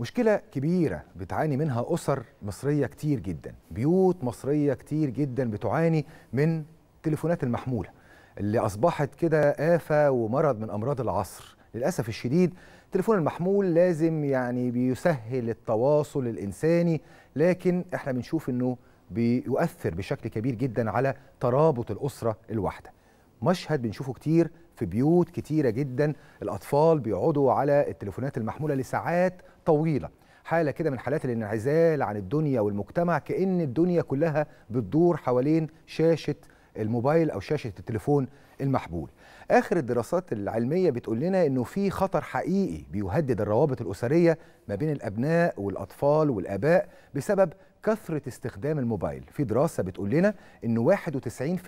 مشكلة كبيرة بتعاني منها أسر مصرية كتير جدا بيوت مصرية كتير جدا بتعاني من التليفونات المحمولة اللي أصبحت كده آفة ومرض من أمراض العصر للأسف الشديد التليفون المحمول لازم يعني بيسهل التواصل الإنساني لكن إحنا بنشوف أنه بيؤثر بشكل كبير جدا على ترابط الأسرة الواحدة مشهد بنشوفه كتير في بيوت كتيرة جدا الأطفال بيقعدوا على التليفونات المحمولة لساعات طويلة حالة كده من حالات الانعزال عن الدنيا والمجتمع كأن الدنيا كلها بتدور حوالين شاشة الموبايل أو شاشة التليفون المحبول آخر الدراسات العلمية بتقول لنا أنه في خطر حقيقي بيهدد الروابط الأسرية ما بين الأبناء والأطفال والآباء بسبب كثرة استخدام الموبايل في دراسة بتقول لنا أنه 91%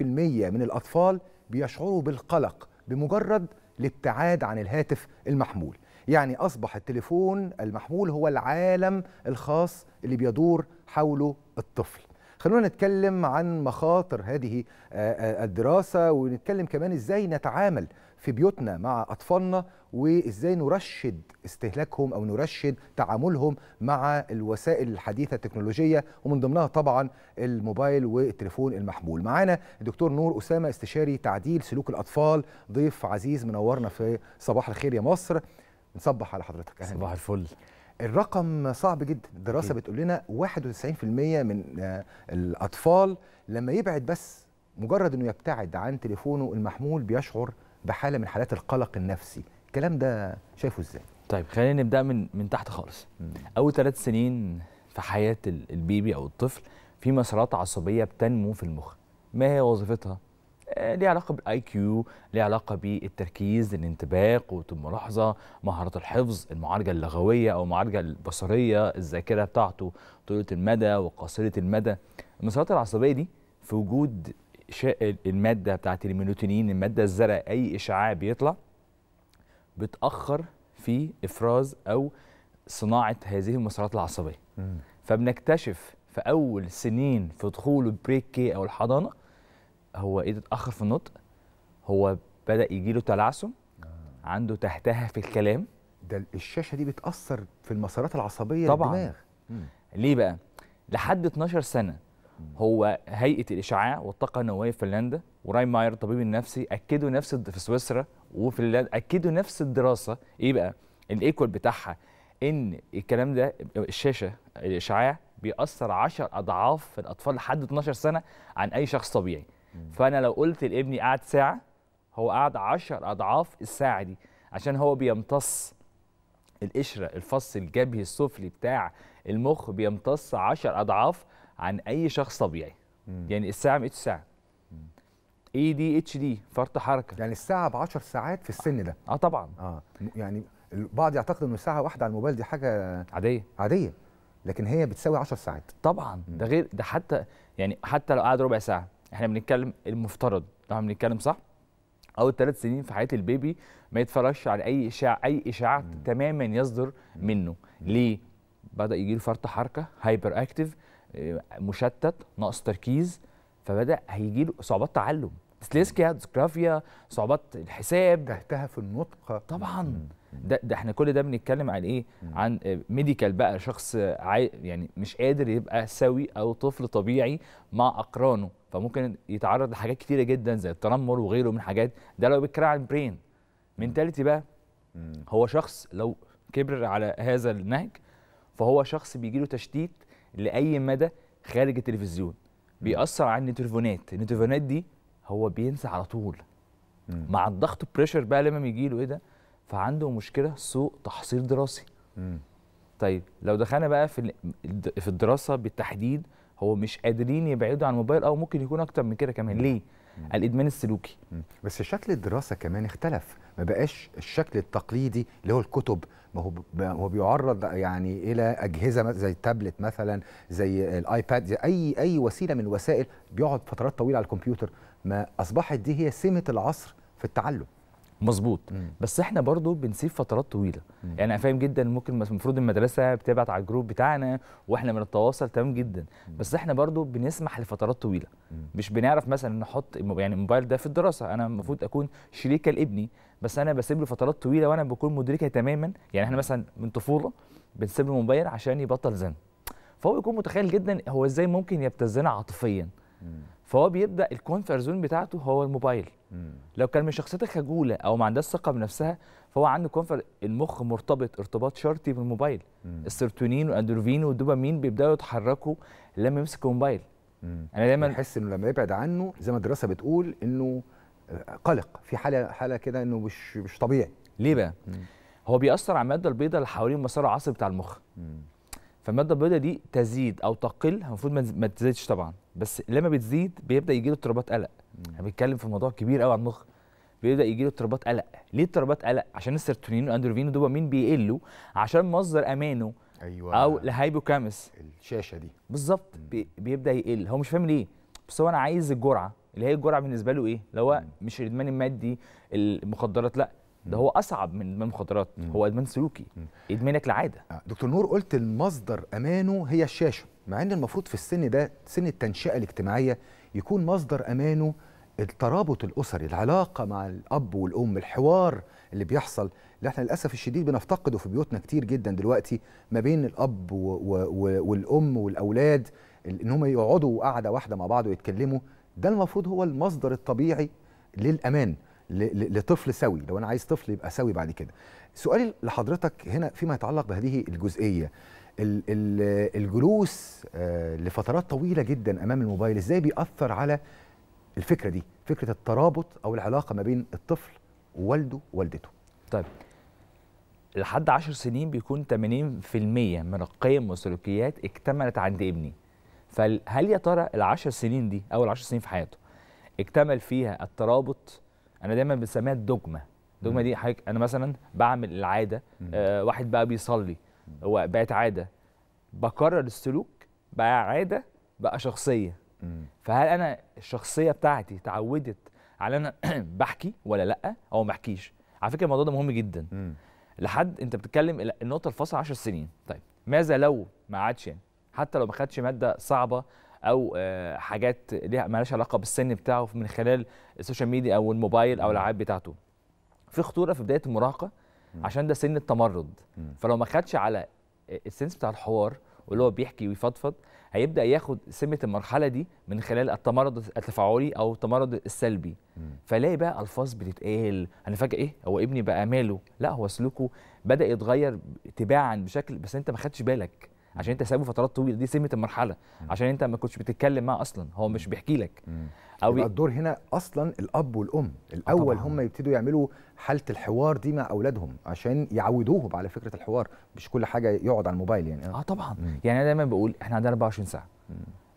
من الأطفال بيشعروا بالقلق بمجرد الابتعاد عن الهاتف المحمول يعني أصبح التليفون المحمول هو العالم الخاص اللي بيدور حوله الطفل خلونا نتكلم عن مخاطر هذه آه، آه، الدراسة ونتكلم كمان إزاي نتعامل في بيوتنا مع أطفالنا وإزاي نرشد استهلاكهم أو نرشد تعاملهم مع الوسائل الحديثة التكنولوجية ومن ضمنها طبعا الموبايل والتليفون المحمول معانا الدكتور نور أسامة استشاري تعديل سلوك الأطفال ضيف عزيز منورنا في صباح الخير يا مصر نصبح على حضرتك أهلا صباح الفل الرقم صعب جدا الدراسه بتقول لنا 91% من آه، الاطفال لما يبعد بس مجرد انه يبتعد عن تليفونه المحمول بيشعر بحاله من حالات القلق النفسي الكلام ده شايفه ازاي طيب خلينا نبدا من من تحت خالص مم. اول ثلاث سنين في حياه البيبي او الطفل في مسارات عصبيه بتنمو في المخ ما هي وظيفتها آه، ليها علاقه بالاي كيو ليها علاقه بالتركيز الانتباه قوه الملاحظه مهارات الحفظ المعالجه اللغويه او المعالجه البصريه الذاكره بتاعته طويله المدى وقصيره المدى المسارات العصبيه دي في وجود الماده بتاعت الميلوتونين الماده الزرقاء اي اشعاع بيطلع بتاخر في افراز او صناعه هذه المسارات العصبيه فبنكتشف في اول سنين في دخول البريك كي او الحضانه هو ايه اتاخر في النطق هو بدا يجي له تلعثم آه. عنده تحتها في الكلام ده الشاشه دي بتاثر في المسارات العصبيه طبعا للدماغ ليه بقى لحد 12 سنه هو هيئه الاشعاع والطاقه النوويه في فنلندا وراي ماير الطبيب النفسي اكدوا نفس في سويسرا وفي اكدوا نفس الدراسه ايه بقى الايكوال بتاعها ان الكلام ده الشاشه الاشعاع بيأثر 10 اضعاف في الاطفال لحد 12 سنه عن اي شخص طبيعي فانا لو قلت لابني قعد ساعه هو قعد 10 اضعاف الساعه دي عشان هو بيمتص القشره الفص الجبهي السفلي بتاع المخ بيمتص 10 اضعاف عن اي شخص طبيعي مم. يعني الساعه ما ساعه اي دي اتش دي فرط حركه يعني الساعه ب 10 ساعات في السن ده اه طبعا اه يعني البعض يعتقد انه ساعه واحده على الموبايل دي حاجه عاديه عاديه لكن هي بتساوي 10 ساعات طبعا مم. ده غير ده حتى يعني حتى لو قعد ربع ساعه احنا بنتكلم المفترض لو احنا بنتكلم صح اول ثلاث سنين في حياه البيبي ما يتفرجش على اي اشاعه اي اشاعه تماما يصدر منه ليه بدا يجيله فرط حركه هايبر اكتف آه، مشتت نقص تركيز فبدا هيجيله صعوبات تعلم ديسليسكيا ديسكرافيا صعوبات الحساب تحتها في النطق طبعا ده, ده احنا كل ده بنتكلم عن ايه عن ميديكال آه، بقى شخص عاي يعني مش قادر يبقى سوي او طفل طبيعي مع اقرانه فممكن يتعرض لحاجات كتيره جدا زي التنمر وغيره من حاجات ده لو بيتكلم عن برين منتاليتي بقى هو شخص لو كبر على هذا النهج فهو شخص بيجيله تشتيت لاي مدى خارج التلفزيون بيأثر على النيتروفونات النيتروفونات دي هو بينسى على طول مع الضغط بريشر بقى لما بيجي له ايه ده فعنده مشكله سوء تحصيل دراسي طيب لو دخلنا بقى في في الدراسه بالتحديد هو مش قادرين يبعدوا عن الموبايل او ممكن يكون اكتر من كده كمان ليه مم. الادمان السلوكي مم. بس شكل الدراسه كمان اختلف ما بقاش الشكل التقليدي اللي هو الكتب ما هو هو بيعرض يعني الى اجهزه زي التابلت مثلا زي الايباد زي اي اي وسيله من الوسائل بيقعد فترات طويله على الكمبيوتر ما اصبحت دي هي سمه العصر في التعلم مظبوط بس احنا برضو بنسيب فترات طويله مم. يعني انا فاهم جدا ممكن المفروض المدرسه بتبعت على الجروب بتاعنا واحنا بنتواصل تمام جدا مم. بس احنا برضو بنسمح لفترات طويله مم. مش بنعرف مثلا نحط يعني الموبايل ده في الدراسه انا المفروض اكون شريكه لابني بس انا بسيب له فترات طويله وانا بكون مدركه تماما يعني احنا مثلا من طفوله بنسيب له موبايل عشان يبطل زن فهو يكون متخيل جدا هو ازاي ممكن يبتزنا عاطفيا فهو بيبدا الكونفر زون بتاعته هو الموبايل مم. لو كان من شخصيتك خجوله او ما عندهاش ثقه بنفسها فهو عنده كونفر المخ مرتبط ارتباط شرطي بالموبايل مم. السيرتونين والاندروفين والدوبامين بيبداوا يتحركوا لما يمسك الموبايل مم. انا دايما بحس انه لما يبعد عنه زي ما الدراسه بتقول انه آه، قلق في حاله حاله كده انه مش مش طبيعي ليه بقى مم. هو بيأثر على الماده البيضاء اللي حوالين المسار العصبي بتاع المخ مم. فالماده البيضاء دي تزيد او تقل المفروض ما تزيدش طبعا بس لما بتزيد بيبدا يجي له اضطرابات قلق احنا بنتكلم في موضوع كبير قوي على المخ بيبدا يجي له اضطرابات قلق ليه اضطرابات قلق عشان السيرتونين والاندروفين والدوبامين بيقلوا عشان مصدر امانه ايوه او الهايبوكامس الشاشه دي بالظبط بيبدا يقل هو مش فاهم ليه بس هو انا عايز الجرعه اللي هي الجرعه بالنسبه له ايه اللي هو مش الادمان المادي المخدرات لا ده هو اصعب من ادمان مخدرات هو ادمان سلوكي ادمانك لعاده آه، دكتور نور قلت المصدر امانه هي الشاشه مع ان المفروض في السن ده سن التنشئه الاجتماعيه يكون مصدر امانه الترابط الاسري العلاقه مع الاب والام الحوار اللي بيحصل اللي احنا للاسف الشديد بنفتقده في بيوتنا كتير جدا دلوقتي ما بين الاب و و والام والاولاد ان هم يقعدوا قعده واحده مع بعض ويتكلموا ده المفروض هو المصدر الطبيعي للامان لطفل سوي لو انا عايز طفل يبقى سوي بعد كده سؤالي لحضرتك هنا فيما يتعلق بهذه الجزئيه الجلوس آه، لفترات طويله جدا امام الموبايل ازاي بيأثر على الفكره دي فكره الترابط او العلاقه ما بين الطفل ووالده ووالدته طيب لحد 10 سنين بيكون 80% من القيم والسلوكيات اكتملت عند ابني فهل يا ترى ال 10 سنين دي اول 10 سنين في حياته اكتمل فيها الترابط انا دايما بسميها الدوجما الدوجما دي حضرتك انا مثلا بعمل العاده آه واحد بقى بيصلي هو بقت عاده بكرر السلوك بقى عاده بقى شخصيه فهل انا الشخصيه بتاعتي اتعودت على انا بحكي ولا لا او ما بحكيش على فكره الموضوع ده مهم جدا لحد انت بتتكلم النقطه الفاصله 10 سنين طيب ماذا لو ما عادش يعني حتى لو ما خدش ماده صعبه او آه، حاجات ليها مالهاش علاقه بالسن بتاعه من خلال السوشيال ميديا او الموبايل او الالعاب بتاعته في خطوره في بدايه المراهقه عشان ده سن التمرد فلو ما خدش على آه، السنس بتاع الحوار واللي هو بيحكي ويفضفض هيبدا ياخد سمه المرحله دي من خلال التمرد التفاعلي او التمرد السلبي فلاقي بقى الفاظ بتتقال انا فجاه ايه هو ابني بقى ماله لا هو سلوكه بدا يتغير تباعا بشكل بس انت ما خدتش بالك عشان انت سايبه فترات طويله دي سمه المرحله عشان انت ما كنتش بتتكلم معاه اصلا هو مش بيحكي لك او الدور هنا اصلا الاب والام الاول هم يبتدوا يعملوا حاله الحوار دي مع اولادهم عشان يعودوهم على فكره الحوار مش كل حاجه يقعد على الموبايل يعني اه طبعا مم. يعني انا دايما بقول احنا عندنا 24 ساعه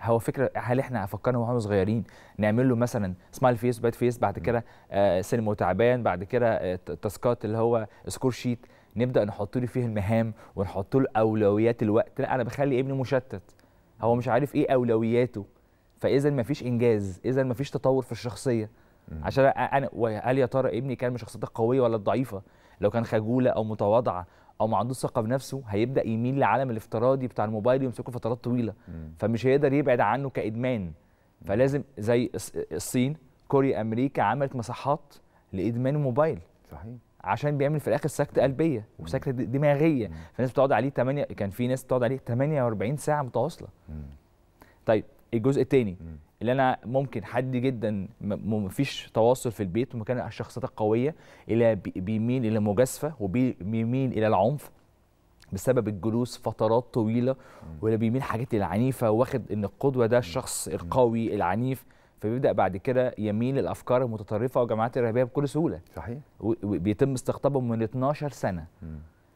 هو فكره هل احنا فكرنا واحنا صغيرين نعمل له مثلا سمايل فيس باد فيس بعد كده آه سينما وتعبان بعد كده آه تاسكات اللي هو سكور شيت نبدا نحط له فيه المهام ونحط له اولويات الوقت لا انا بخلي ابني مشتت هو مش عارف ايه اولوياته فاذا مفيش انجاز اذا مفيش تطور في الشخصيه عشان انا هل يا ترى ابني كان من شخصيته القويه ولا الضعيفه لو كان خجوله او متواضعه او ما عندوش ثقه بنفسه هيبدا يميل للعالم الافتراضي بتاع الموبايل ويمسكه فترات طويله فمش هيقدر يبعد عنه كادمان فلازم زي الصين كوريا امريكا عملت مصحات لادمان الموبايل صحيح عشان بيعمل في الاخر سكته قلبيه وسكته دماغيه فالناس بتقعد عليه 8 كان في ناس بتقعد عليه 48 ساعه متواصله طيب الجزء الثاني اللي انا ممكن حد جدا مفيش تواصل في البيت ومكان الشخصيات القويه الى بيميل الى مجازفه وبيميل الى العنف بسبب الجلوس فترات طويله ولا بيميل حاجات العنيفه واخد ان القدوه ده الشخص القوي العنيف فبيبدا بعد كده يميل للافكار المتطرفه والجماعات الارهابيه بكل سهوله صحيح وبيتم استقطابهم من 12 سنه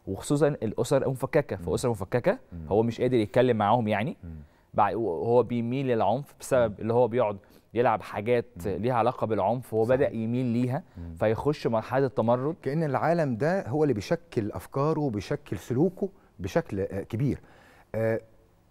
وخصوصا الاسر المفككه فاسر مفككه هو مش قادر يتكلم معاهم يعني وهو بيميل للعنف بسبب اللي هو بيقعد يلعب حاجات ليها علاقه بالعنف وهو بدا يميل ليها مم. فيخش مرحله التمرد كان العالم ده هو اللي بيشكل افكاره بيشكل سلوكه بشكل آه، كبير آه،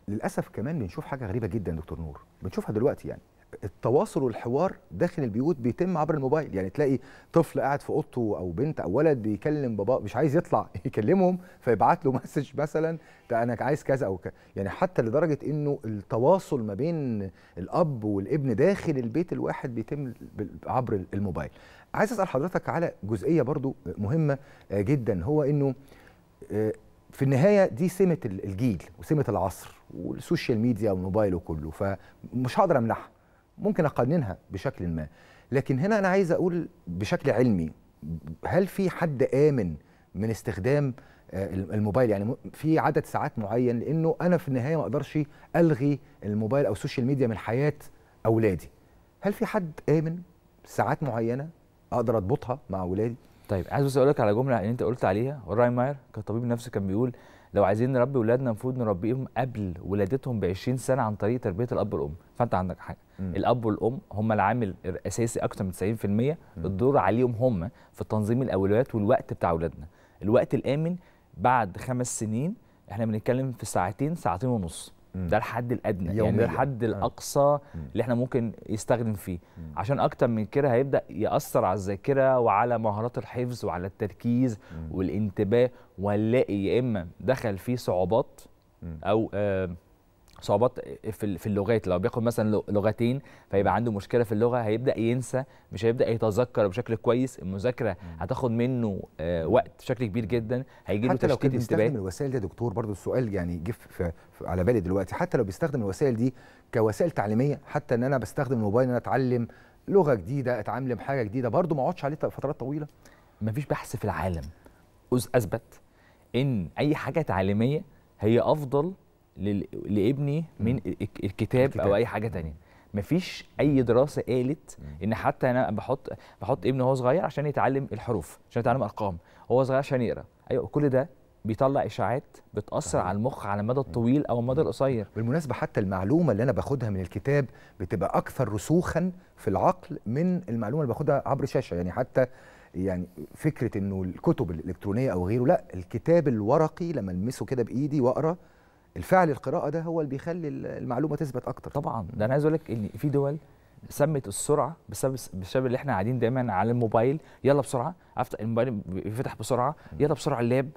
للاسف كمان بنشوف حاجه غريبه جدا دكتور نور بنشوفها دلوقتي يعني التواصل والحوار داخل البيوت بيتم عبر الموبايل يعني تلاقي طفل قاعد في اوضته او بنت او ولد بيكلم باباه مش عايز يطلع يكلمهم فيبعت له مسج مثلا ده انا عايز كذا او كذا يعني حتى لدرجه انه التواصل ما بين الاب والابن داخل البيت الواحد بيتم عبر الموبايل عايز اسال حضرتك على جزئيه برضو مهمه آه، جدا هو انه آه، في النهايه دي سمه الجيل وسمه العصر والسوشيال ميديا والموبايل وكله فمش هقدر امنعها ممكن اقننها بشكل ما لكن هنا انا عايز اقول بشكل علمي هل في حد امن من استخدام آه، الموبايل يعني في عدد ساعات معين لانه انا في النهايه ما اقدرش الغي الموبايل او السوشيال ميديا من حياه اولادي هل في حد امن ساعات معينه اقدر اضبطها مع اولادي طيب عايز بس اقول لك على جمله اللي انت قلت عليها راين ماير كطبيب نفسي كان بيقول لو عايزين نربي اولادنا المفروض نربيهم قبل ولادتهم ب 20 سنه عن طريق تربيه الاب والام فانت عندك حاجه م. الاب والام هم العامل الاساسي اكتر من 90% م. الدور عليهم هم في تنظيم الاولويات والوقت بتاع اولادنا الوقت الامن بعد خمس سنين احنا بنتكلم في ساعتين ساعتين ونص م. ده الحد الادنى يعني ده الحد الاقصى م. اللي احنا ممكن يستخدم فيه م. عشان اكتر من كده هيبدا ياثر على الذاكره وعلى مهارات الحفظ وعلى التركيز والانتباه ونلاقي يا اما دخل فيه صعوبات او آه صعوبات في اللغات لو بياخد مثلا لغتين فيبقى عنده مشكله في اللغه هيبدا ينسى مش هيبدا يتذكر بشكل كويس المذاكره هتاخد منه آه، وقت بشكل كبير جدا هيجي له تشتيت انتباه حتى لو الوسائل دي يا دكتور برضو السؤال يعني جه على بالي دلوقتي حتى لو بيستخدم الوسائل دي كوسائل تعليميه حتى ان انا بستخدم الموبايل ان انا اتعلم لغه جديده اتعلم حاجه جديده برضو ما اقعدش عليه فترات طويله مفيش بحث في العالم اثبت ان اي حاجه تعليميه هي افضل لابني من الكتاب او اي حاجه تانية مفيش اي دراسه قالت ان حتى انا بحط بحط ابني وهو صغير عشان يتعلم الحروف عشان يتعلم ارقام هو صغير عشان يقرا ايوه كل ده بيطلع اشاعات بتاثر على المخ على المدى الطويل او المدى القصير بالمناسبه حتى المعلومه اللي انا باخدها من الكتاب بتبقى اكثر رسوخا في العقل من المعلومه اللي باخدها عبر الشاشه يعني حتى يعني فكره انه الكتب الالكترونيه او غيره لا الكتاب الورقي لما المسه كده بايدي واقرا الفعل القراءه ده هو اللي بيخلي المعلومه تثبت اكتر طبعا ده انا عايز اقول لك ان في دول سمت السرعه بسبب بسبب اللي احنا قاعدين دايما على الموبايل يلا بسرعه افتح الموبايل بيفتح بسرعه يلا بسرعه اللاب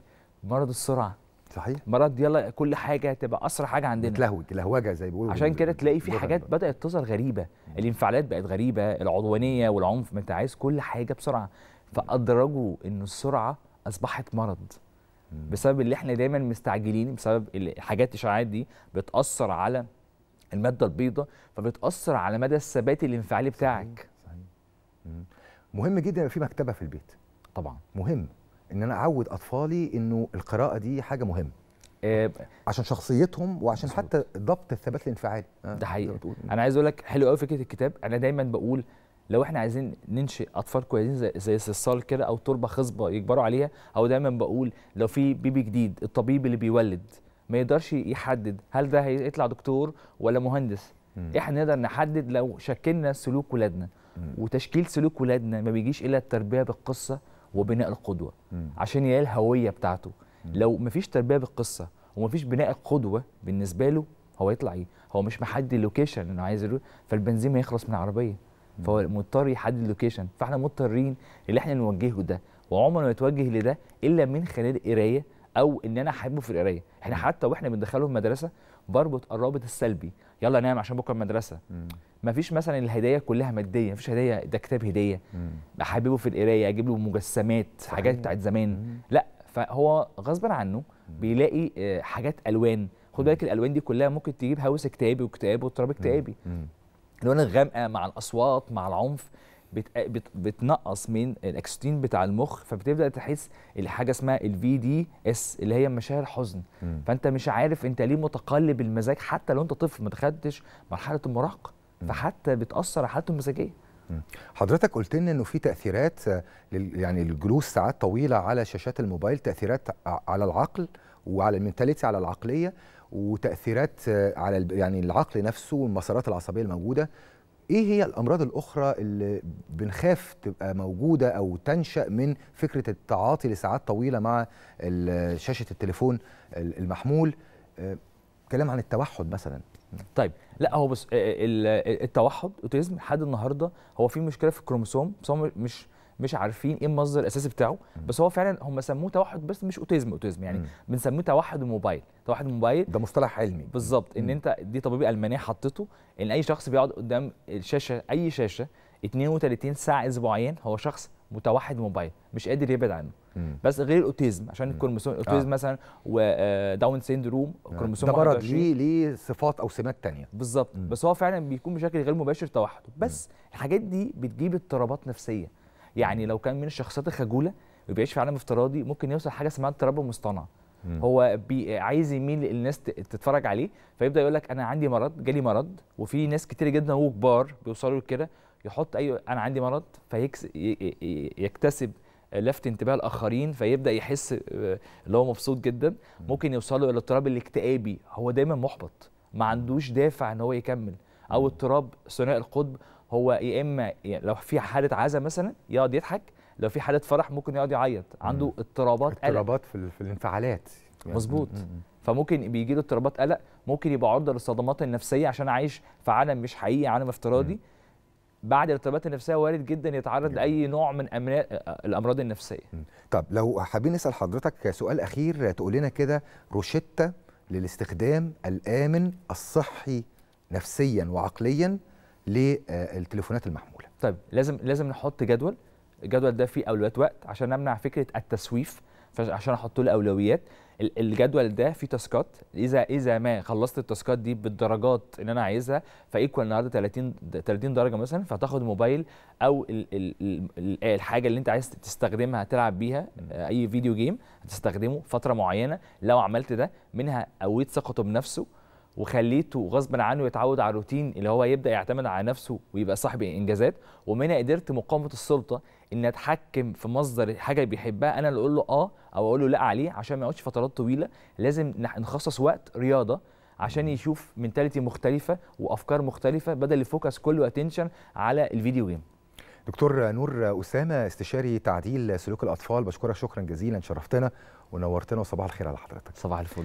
مرض السرعه صحيح مرض يلا كل حاجه تبقى اسرع حاجه عندنا تلهوج تلهوجه زي بيقولوا عشان كده تلاقي في حاجات بدات تظهر غريبه الانفعالات بقت غريبه العدوانيه والعنف ما انت عايز كل حاجه بسرعه فادرجوا ان السرعه اصبحت مرض بسبب اللي احنا دايما مستعجلين بسبب الحاجات الاشاعات دي بتاثر على الماده البيضاء فبتاثر على مدى الثبات الانفعالي بتاعك صحيح. صحيح. مهم جدا يبقى في مكتبه في البيت طبعا مهم ان انا اعود اطفالي انه القراءه دي حاجه مهمه آه، عشان شخصيتهم وعشان حتى ضبط الثبات الانفعالي آه، ده حقيقي انا عايز اقول لك حلو قوي فكره الكتاب انا دايما بقول لو احنا عايزين ننشئ اطفال كويسين زي, زي صلصال كده او تربه خصبه يكبروا عليها او دايما بقول لو في بيبي جديد الطبيب اللي بيولد ما يقدرش يحدد هل ده هيطلع دكتور ولا مهندس مم. احنا نقدر نحدد لو شكلنا سلوك ولادنا وتشكيل سلوك ولادنا ما بيجيش الا التربيه بالقصه وبناء القدوه مم. عشان يلاقي الهويه بتاعته مم. لو فيش تربيه بالقصه وما فيش بناء القدوه بالنسبه له هو يطلع ايه هو مش محدد اللوكيشن انه عايز فالبنزين ما يخلص من العربيه فهو مضطر يحدد لوكيشن فاحنا مضطرين اللي احنا نوجهه ده وعمره ما يتوجه لده الا من خلال قرايه او ان انا احبه في القرايه احنا حتى واحنا بندخله في مدرسه بربط الرابط السلبي يلا نام عشان بكره المدرسه مفيش مثلا الهدايا كلها ماديه مفيش هدايا ده كتاب هديه احببه في القرايه اجيب له مجسمات صحيح. حاجات بتاعت زمان مم. لا فهو غصبا عنه بيلاقي آه، حاجات الوان خد بالك الالوان دي كلها ممكن تجيب هوس اكتئابي واكتئاب واضطراب اكتئابي الالوان الغامقه مع الاصوات مع العنف بت... بتنقص من الاكسوتين بتاع المخ فبتبدا تحس الحاجه اسمها الفي دي اس اللي هي مشاعر حزن م. فانت مش عارف انت ليه متقلب المزاج حتى لو انت طفل ما دخلتش مرحله المراهقه فحتى بتاثر على حالته المزاجيه حضرتك قلت لنا انه في تاثيرات يعني الجلوس ساعات طويله على شاشات الموبايل تاثيرات على العقل وعلى المنتاليتي على العقليه وتاثيرات آه، على يعني العقل نفسه والمسارات العصبيه الموجوده ايه هي الامراض الاخرى اللي بنخاف تبقى موجوده او تنشا من فكره التعاطي لساعات طويله مع شاشه التليفون المحمول آه، كلام عن التوحد مثلا طيب لا هو بس آه، التوحد اوتيزم لحد النهارده هو في مشكله في الكروموسوم بس هو مش مش عارفين ايه المصدر الاساسي بتاعه بس هو فعلا هم سموه توحد بس مش اوتيزم اوتيزم يعني بنسميه توحد الموبايل توحد الموبايل ده مصطلح علمي بالظبط ان انت دي طبيب المانيه حطته ان اي شخص بيقعد قدام الشاشه اي شاشه 32 ساعه اسبوعيا هو شخص متوحد موبايل مش قادر يبعد عنه مم. بس غير الاوتيزم عشان الكروموسوم آه. الاوتيزم آه. مثلا وداون سيندروم الكروموسوم آه. ده مرض ليه ليه صفات او سمات تانية بالظبط بس هو فعلا بيكون بشكل غير مباشر توحد بس مم. الحاجات دي بتجيب اضطرابات نفسيه يعني لو كان من الشخصيات الخجوله وبيعيش في عالم افتراضي ممكن يوصل حاجه اسمها اضطراب مصطنع هو بي عايز يميل الناس تتفرج عليه فيبدا يقول لك انا عندي مرض جالي مرض وفي ناس كتير جدا وكبار بيوصلوا لكده يحط اي انا عندي مرض فيكتسب لفت انتباه الاخرين فيبدا يحس اللي هو مبسوط جدا ممكن يوصله الى اضطراب الاكتئابي هو دايما محبط ما عندوش دافع ان هو يكمل او اضطراب ثنائي القطب هو إيه، يا اما يعني لو في حاله عزا مثلا يقعد يضحك لو في حاله فرح ممكن يقعد يعيط عنده مم. اضطرابات اضطرابات في, في الانفعالات يعني مظبوط فممكن بيجي له اضطرابات قلق ممكن يبقى عرضه للصدمات النفسيه عشان عايش في عالم مش حقيقي عالم افتراضي بعد الاضطرابات النفسيه وارد جدا يتعرض لاي نوع من الامراض النفسيه طب لو حابين نسال حضرتك سؤال اخير تقول لنا كده روشته للاستخدام الامن الصحي نفسيا وعقليا للتليفونات المحموله طيب لازم لازم نحط جدول الجدول ده فيه اولويات وقت عشان نمنع فكره التسويف عشان احط له اولويات الجدول ده فيه تاسكات اذا اذا ما خلصت التاسكات دي بالدرجات اللي انا عايزها فايكوال النهارده 30 30 درجه مثلا فتاخد موبايل او الحاجه اللي انت عايز تستخدمها تلعب بيها آه، اي فيديو جيم هتستخدمه فتره معينه لو عملت ده منها قويت ثقته بنفسه وخليته غصبا عنه يتعود على الروتين اللي هو يبدا يعتمد على نفسه ويبقى صاحب انجازات ومن قدرت مقاومه السلطه ان اتحكم في مصدر حاجه بيحبها انا اللي اقول له اه او اقول له لا عليه عشان ما يقعدش فترات طويله لازم نخصص وقت رياضه عشان يشوف منتاليتي مختلفه وافكار مختلفه بدل الفوكس كله اتنشن على الفيديو جيم دكتور نور اسامه استشاري تعديل سلوك الاطفال بشكرك شكرا جزيلا شرفتنا ونورتنا وصباح الخير على حضرتك صباح الفل